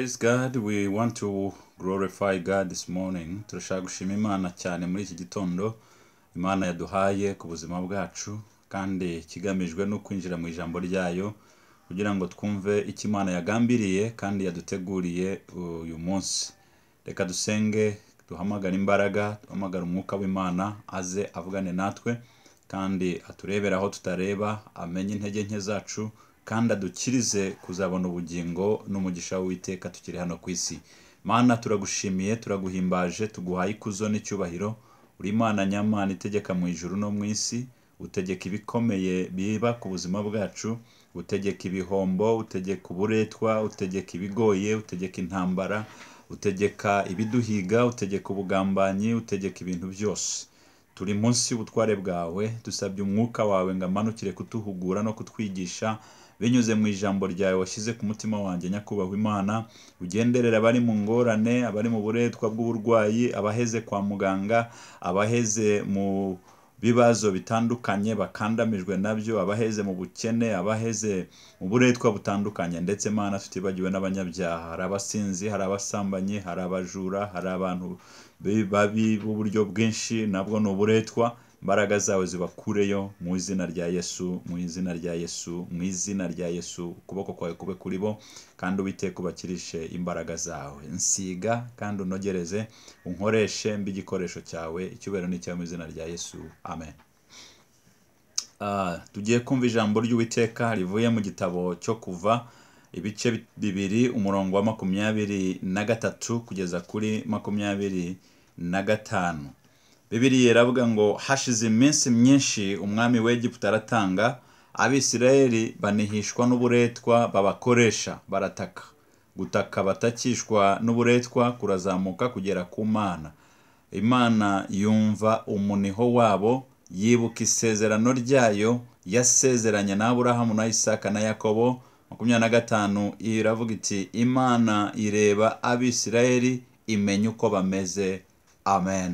Praise God, we want to glorify God this morning. Turashaka gushima Imana cyane muri iki gitondo, Imana yaduhaye ku buzima bwacu, kandi kigamijwe no kwinjira mu ijambo ryayo, kugira ngo twumve icyo Imana yagambiriye kandi yaduteguriye uyu munsi. Reka dusenge, duhamagare imbaraga, duhamagare umwuka w'Imana, aze avugane natwe, kandi aturebere aho tutareba, amenye intege nke zacu, kandi adukirize kuzabona ubugingo n'umugisha w'iteka tukiri hano ku isi mana turagushimiye turaguhimbaje tuguhaye ikuzo n'icyubahiro uri mana nyamana itegeka mu ijuru no mu isi utegeka ibikomeye biba ku buzima bwacu utegeka ibihombo utegeka uburetwa utegeka ibigoye utegeka intambara utegeka ibiduhiga utegeka ubugambanyi utegeka ibintu byose turi munsi y'ubutware bwawe dusabye umwuka wawe ngo amanukire kutuhugura no kutwigisha binyuze mu ijambo ryawe washyize ku mutima wanjye nyakubahwa imana ugenderera abari mu ngorane abari mu buretwa bw'uburwayi abaheze kwa muganga abaheze mu bibazo bitandukanye bakandamijwe nabyo abaheze mu bukene abaheze mu buretwa butandukanye ndetse mana tutibagiwe n'abanyabyaha hari abasinzi hari abasambanyi hari abajura hari abantu babi b'uburyo bwinshi nabwo ni uburetwa imbaraga zawe zibakureyo mu izina rya yesu mu izina rya yesu mu izina rya yesu ukuboko kwawe kube kuri bo kandi ubiteka ubakirishe imbaraga zawe nsiga kandi unogereze unkoreshe mbi igikoresho cyawe icyubahiro n'icyawe mu izina rya yesu amen ah, tugiye kumva ijambo ry'uwiteka rivuye mu gitabo cyo kuva ibice bibiri umurongo wa makumyabiri na gatatu kugeza kuri makumyabiri na gatanu bibiriya iravuga ngo hashize iminsi myinshi umwami w'egiputa aratanga abisirayeli banihishwa n'uburetwa babakoresha barataka gutaka batakishwa n'uburetwa kurazamuka kugera ku mana imana yumva umuniho wabo yibuka isezerano ryayo yasezeranye na aburahamu na isaka na yakobo makumyabiri na gatanu iravuga iti imana ireba abisirayeli imenye uko bameze amen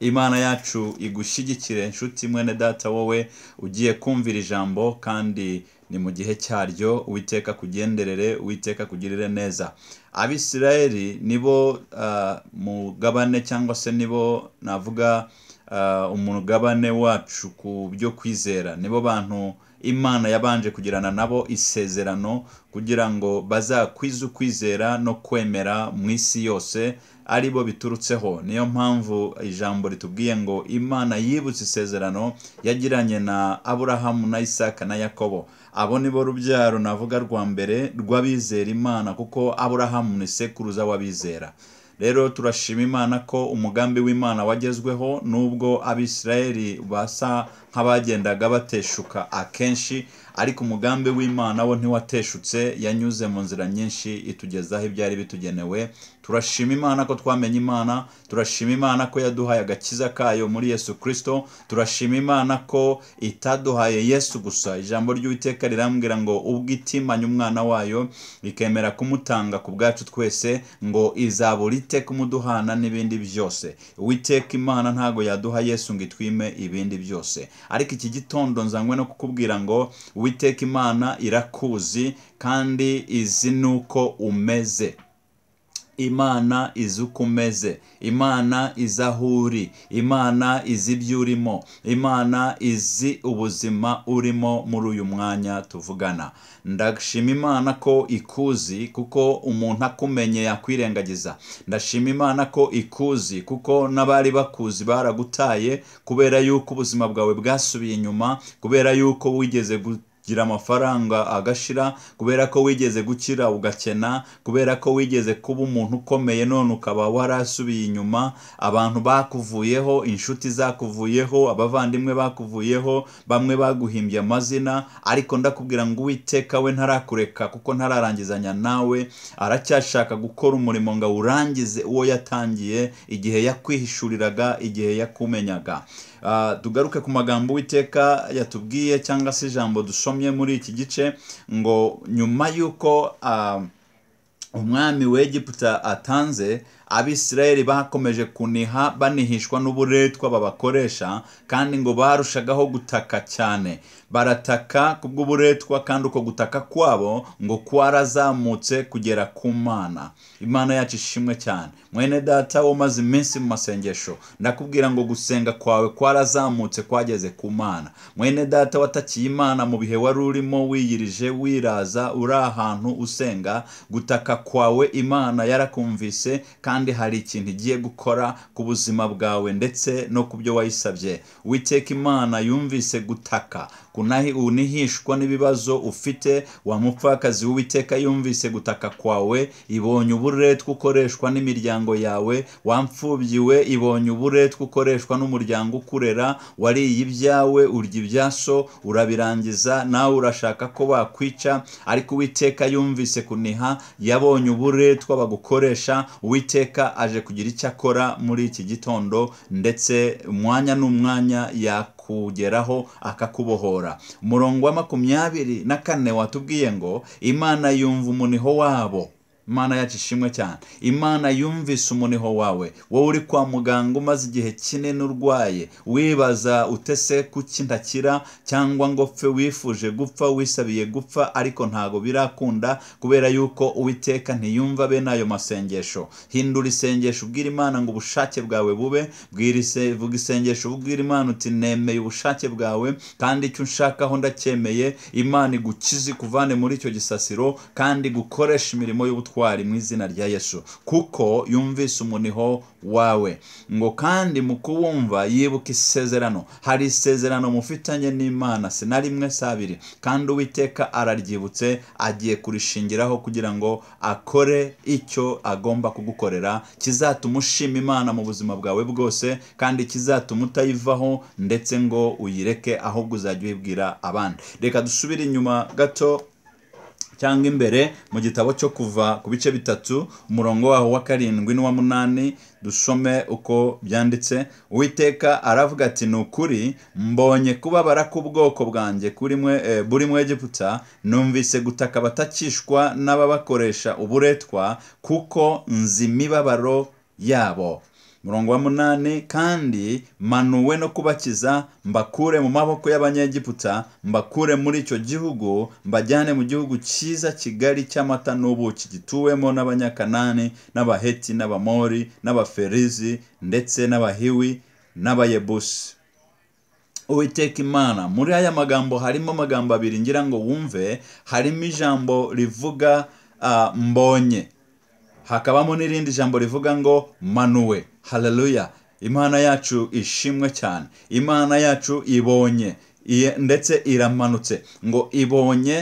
imana yacu igushyigikire inshuti mwene data wowe ugiye kumvira ijambo kandi ni mu gihe cyaryo uwiteka kugenderere uwiteka kugirire neza abisirayeli nibo ah, mugabane cyangwa se nibo navuga ah, umugabane wacu ku byo kwizera nibo bantu imana yabanje kugirana nabo isezerano kugira ngo bazakwize ukwizera no kwemera mu isi yose ari bo biturutseho niyo mpamvu ijambo ritubwiye ngo imana yibutse isezerano yagiranye na aburahamu na isaka na yakobo abo ni bo rubyaro navuga rwa mbere rw'abizera imana kuko aburahamu ni sekuruza w'abizera rero turashima imana ko umugambi w'imana wagezweho nubwo abisirayeli basa nk'abagendaga bateshuka akenshi ariko umugambi w'imana wo ntiwateshutse yanyuze mu nzira nyinshi itugezaho ibyari bitugenewe turashima imana ko twamenye imana turashima imana ko yaduhaye agakiza kayo muri yesu kirisito turashima imana ko itaduhaye yesu gusa ijambo ry'uwiteka rirambwira ngo ubwo umwana wayo ikemera kumutanga ku bwacu twese ngo izabura iteka umuduhana n'ibindi byose uwiteka imana ntago yaduha yesu ngo itwime ibindi byose ariko iki gitondo nzanywe no kukubwira ngo uwiteka imana irakuzi kandi izi n'uko umeze imana izi uko umeze imana izi aho uri imana izi ibyo urimo imana izi ubuzima urimo muri uyu mwanya tuvugana ndashima imana ko ikuzi kuko umuntu akumenye yakwirengagiza ndashima imana ko ikuzi kuko n'abari bakuzi baragutaye kubera yuko ubuzima bwawe bwasubiye inyuma kubera yuko wigeze guta gira amafaranga agashira kubera ko wigeze gukira ugakena kubera ko wigeze kuba umuntu ukomeye none ukaba warasubiye inyuma abantu bakuvuyeho inshuti zakuvuyeho abavandimwe bakuvuyeho bamwe baguhimbye amazina ariko ndakubwira ngo uwiteka we ntarakureka kuko ntararangizanya nawe aracyashaka gukora umurimo ngo awurangize uwo yatangiye igihe yakwihishuriraga igihe yakumenyaga Ah, tugaruke ku magambo witeka yatubwiye cyangwa se ijambo dusomye muri iki gice ngo nyuma y'uko ah, umwami w'egiputa atanze abisirayeli bakomeje kuniha banihishwa n'uburetwa babakoresha kandi ngo barushagaho gutaka cyane barataka kubw'uburetwa kandi uko gutaka kwabo ngo kwarazamutse kugera ku mana imana yacu ishimwe cyane mwene data umaze iminsi mu masengesho ndakubwira ngo gusenga kwawe kwarazamutse kwageze ku mana mwene data watakiye imana mu bihe wari urimo wiyirije wiraza uri ahantu usenga gutaka kwawe imana yarakumvise kandi kandi hari ikintu igiye gukora ku buzima bwawe ndetse no ku byo wayisabye witeka imana yumvise gutaka unihishwa n'ibibazo ufite wa mupfakazi w'uwiteka yumvise gutaka kwawe ibonye uburetwa ukoreshwa n'imiryango yawe wamfubyiwe ibonye uburetwa ukoreshwa n'umuryango ukurera wariye ibyawe urya ibya so urabirangiza nawe urashaka ko bakwica ariko uwiteka yumvise kuniha yabonye uburetwa bagukoresha uwiteka iteka aje kugira icyo akora muri iki gitondo ndetse umwanya n'umwanya yakugeraho akakubohora umurongo wa makumyabiri na kane watubwiye ngo imana yumva umuniho wabo imana yacu ishimwe cyane imana yumvise umuniho wawe wowe uri kwa muganga umaze igihe kinini urwaye wibaza utese kuki ntakira cyangwa ngo pfe wifuje gupfa wisabiye gupfa ariko ntago birakunda kubera yuko uwiteka ntiyumva bene ayo masengesho hindura isengesho ubwira imana ngo ubushake bwawe bube vuga isengesho ubwira imana uti nemeye ubushake bwawe kandi icyo unshakaho ndakemeye imana igukize ikuvane muri icyo gisasiro kandi gukoresha imirimo y'ubutwari ubutwari mu izina rya yesu kuko yumvise umuniho wawe ngo kandi mu kuwumva yibuka isezerano hari isezerano mufitanye n'imana si na rimwe si kandi uwiteka araryibutse agiye kurishingiraho kugira ngo akore icyo agomba kugukorera kizatuma ushima imana mu buzima bwawe bwose kandi kizatuma utayivaho ndetse ngo uyireke ahubwo uzajya uyibwira abandi reka dusubire inyuma gato cyangwa imbere mu gitabo cyo kuva ku bice bitatu umurongo waho wa karindwi n'uwa munani dusome uko byanditse uwiteka aravuga ati ni ukuri mbonye kubabara k'ubwoko bwanjye kuri eh, buri mwegiputa numvise gutaka abatakishwa n'ababakoresha uburetwa kuko nzi imibabaro yabo murongo wa munani kandi manuwe no kubakiza mbakure mu maboko y'abanyegiputa mbakure muri icyo gihugu mbajyane mu gihugu cyiza Kigali cy'amata n'ubuki gituwemo n'abanyakanani n'abaheti n'abamori n'abaferizi ndetse n'abahiwi n'abayebusi uwiteka imana muri aya magambo harimo amagambo abiri ngira ngo wumve harimo ijambo rivuga ah, mbonye hakabamo n'irindi jambo rivuga ngo manuwe haleluya imana yacu ishimwe cyane imana yacu ibonye ndetse iramanutse ngo ibonye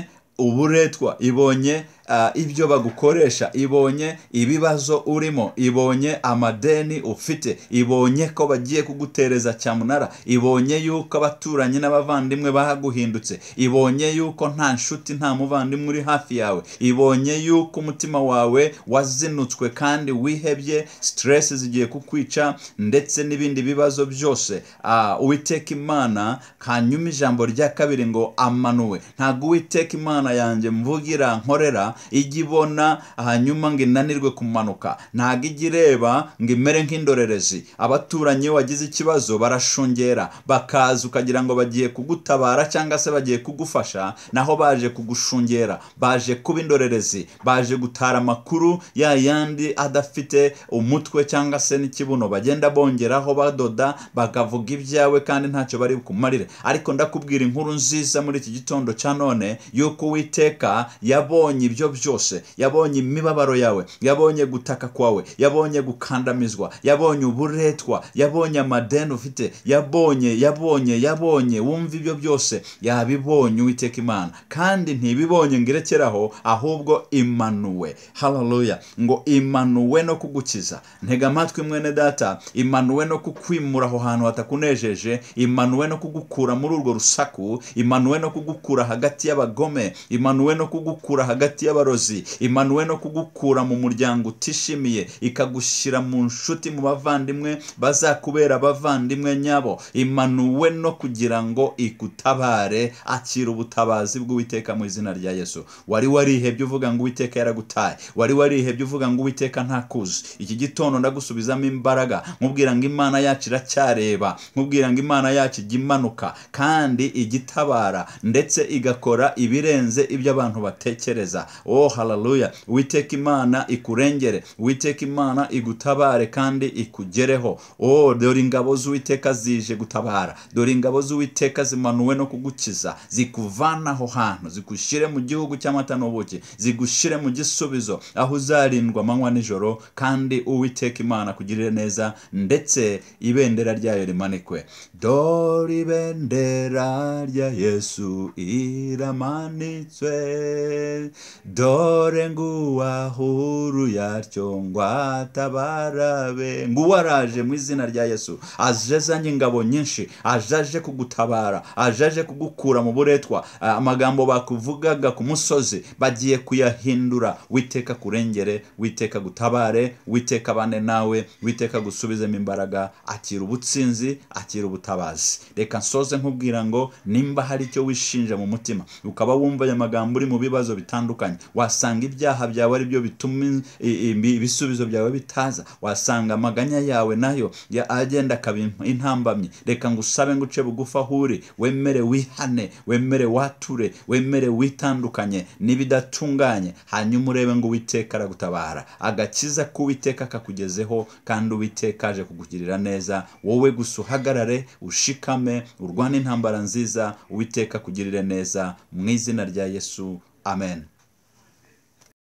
uburetwa ibonye Eh, ibyo bagukoresha ibonye ibibazo urimo ibonye amadeni ufite ibonye ko bagiye kugutereza cyamunara ibonye yuko abaturanyi n'abavandimwe bahaguhindutse ibonye yuko nta nshuti nta muvandimwe uri hafi yawe ibonye yuko umutima wawe wazinutswe kandi wihebye siteresi zigiye kukwica ndetse n'ibindi bibazo byose ah, uwiteka imana hanyuma ijambo rya kabiri ngo amanuwe ntabwo uwiteka imana yanjye mvugira nkorera ijya ibona hanyuma ngo inanirwe kumanuka ntabwo ijya ireba ngo imere nk'indorerezi abaturanyi wagize ikibazo barashungera bakaza ukagira ngo bagiye kugutabara cyangwa se bagiye kugufasha naho baje kugushungera baje kuba indorerezi baje gutara amakuru ya yandi adafite umutwe cyangwa se n'ikibuno bagenda bongeraho badoda bakavuga ibyawe kandi ntacyo bari bukumarire ariko ndakubwira inkuru nziza muri iki gitondo cya none y'uko uwiteka yabonye ibyo ibyo byose yabonye imibabaro yawe yabonye gutaka kwawe yabonye gukandamizwa yabonye uburetwa yabonye amadeni ufite yabonye yabonye yabonye wumva ibyo byose yabibonye uwiteka imana kandi ntibibonye ngo irekeraho ahubwo imanuwe hararuya ngo imanuwe no kugukiza ntega amatwi mwene data imanuwe no kukwimura aho hantu hatakunejeje imanuwe no kugukura muri urwo rusaku imanuwe no kugukura hagati y'abagome imanuwe no kugukura hagati y'abagome y'abarozi imanuwe no kugukura mu muryango utishimiye ikagushyira mu nshuti mu bavandimwe bazakubera abavandimwe nyabo imanuwe no kugira ngo ikutabare akira ubutabazi bw'uwiteka mu izina rya yesu wari warihebye uvuga ngo uwiteka yaragutaye wari warihebye uvuga ngo uwiteka ntakuzi iki gitondo ndagusubizamo imbaraga nkubwira ngo imana yacu iracyareba nkubwira ngo imana yacu ijya imanuka kandi igitabara ndetse igakora ibirenze ibyo abantu batekereza oh hararuya witeka imana ikurengere witeka imana igutabare kandi ikugereho oh dore ingabo z'uwiteka zije gutabara dore ingabo z'uwiteka zimanuwe no kugukiza zikuvana aho hantu zigushyire mu gihugu cy'amata n'ubuki zigushyire mu gisubizo aho uzarindwa amanywa nijoro kandi uwiteka imana kugirire neza ndetse ibendera ryayo rimanikwe dore ibendera rya yesu iramanitswe dore nguwahuru yaryo ngwatabarabe nguwo araje mu izina rya yesu aje azanye ingabo nyinshi aje aje kugutabara aje kugukura mu buretwa amagambo bakuvugaga ku musozi bagiye kuyahindura witeka kurengere witeka gutabare witeka bane nawe witeka gusubizemo imbaraga akira ubutsinzi akira ubutabazi ubutabazi reka nsoze nkubwira ngo nimba hari icyo wishinja mu mutima ukaba wumva aya magambo uri mu bibazo bitandukanye wasanga ibyaha byawe ari byo bituma ibisubizo byawe bitaza wasanga amaganya yawe nayo agenda akaba intambamye reka ngo usabe ngo uce bugufi aho uri wemere wihane wemere wature wemere witandukanye n'ibidatunganye hanyuma urebe ngo uwiteka aragutabara agakiza k'uwiteka kakugezeho kandi uwiteka kugugirira neza wowe gusa uhagarare ushikame urwane intambara nziza uwiteka kugirire neza mu izina rya yesu amen